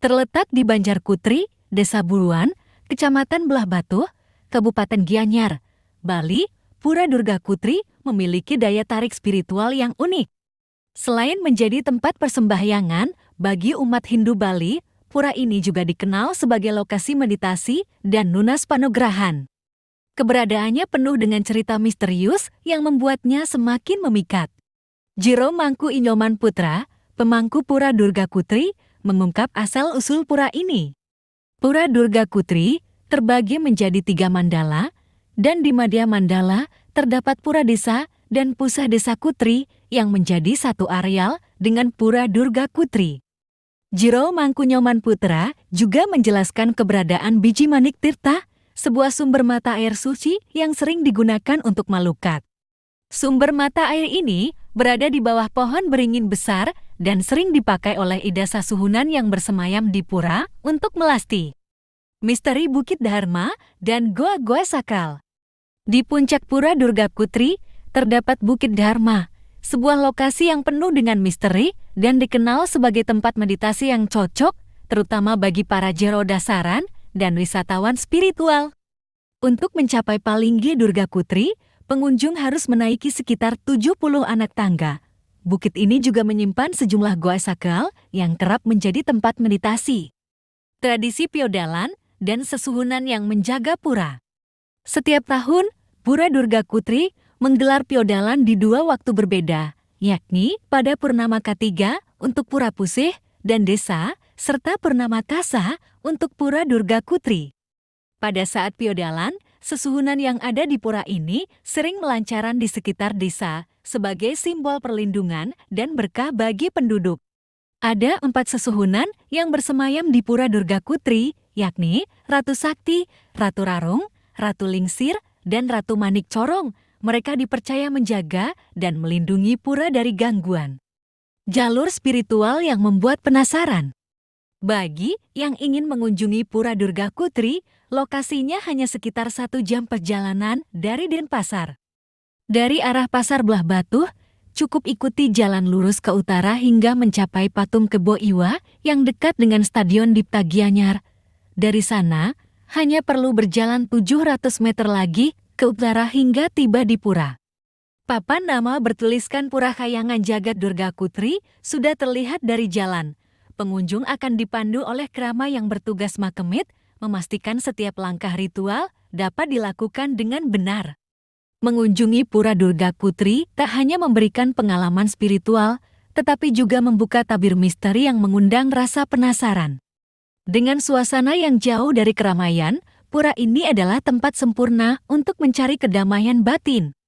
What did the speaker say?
terletak di Banjar Kutri, Desa Buruan, Kecamatan Belah Batu, Kabupaten Gianyar, Bali, Pura Durga Kutri memiliki daya tarik spiritual yang unik. Selain menjadi tempat persembahyangan bagi umat Hindu Bali, pura ini juga dikenal sebagai lokasi meditasi dan nunas panugrahan. Keberadaannya penuh dengan cerita misterius yang membuatnya semakin memikat. Jiro Mangku Inyoman Putra, pemangku Pura Durga Kutri, mengungkap asal-usul pura ini. Pura Durga Kutri terbagi menjadi tiga mandala, dan di Madya Mandala terdapat pura desa dan pusah desa Kutri yang menjadi satu areal dengan Pura Durga Kutri. Jiro Mangkunyoman Putra juga menjelaskan keberadaan biji manik tirta, sebuah sumber mata air suci yang sering digunakan untuk malukat. Sumber mata air ini berada di bawah pohon beringin besar dan sering dipakai oleh Ida Sasuhunan yang bersemayam di pura untuk melasti. Misteri Bukit Dharma dan Goa-Goa Sakral Di puncak pura Durga Putri, terdapat Bukit Dharma, sebuah lokasi yang penuh dengan misteri dan dikenal sebagai tempat meditasi yang cocok, terutama bagi para jero dasaran dan wisatawan spiritual. Untuk mencapai Palinggi Durga Putri, pengunjung harus menaiki sekitar 70 anak tangga, Bukit ini juga menyimpan sejumlah goa sakral yang kerap menjadi tempat meditasi. Tradisi piodalan dan sesuhunan yang menjaga pura. Setiap tahun, Pura Durga Kutri menggelar piodalan di dua waktu berbeda, yakni pada Purnama Katiga untuk Pura Pusih dan Desa, serta Purnama Kasa untuk Pura Durga Kutri. Pada saat piodalan, sesuhunan yang ada di pura ini sering melancaran di sekitar desa sebagai simbol perlindungan dan berkah bagi penduduk. Ada empat sesuhunan yang bersemayam di pura Durga Kutri, yakni Ratu Sakti, Ratu Rarung, Ratu Lingsir, dan Ratu Manik Corong. Mereka dipercaya menjaga dan melindungi pura dari gangguan. Jalur spiritual yang membuat penasaran. Bagi yang ingin mengunjungi Pura Durga Kutri, lokasinya hanya sekitar satu jam perjalanan dari Denpasar. Dari arah Pasar Belah Batu, cukup ikuti jalan lurus ke utara hingga mencapai Patung Kebo Iwa yang dekat dengan Stadion Dipta Gianyar. Dari sana, hanya perlu berjalan 700 meter lagi ke utara hingga tiba di Pura. Papan nama bertuliskan Pura Kayangan Jagat Durga Kutri sudah terlihat dari jalan pengunjung akan dipandu oleh kerama yang bertugas makemit, memastikan setiap langkah ritual dapat dilakukan dengan benar. Mengunjungi Pura Durga Putri tak hanya memberikan pengalaman spiritual, tetapi juga membuka tabir misteri yang mengundang rasa penasaran. Dengan suasana yang jauh dari keramaian, pura ini adalah tempat sempurna untuk mencari kedamaian batin.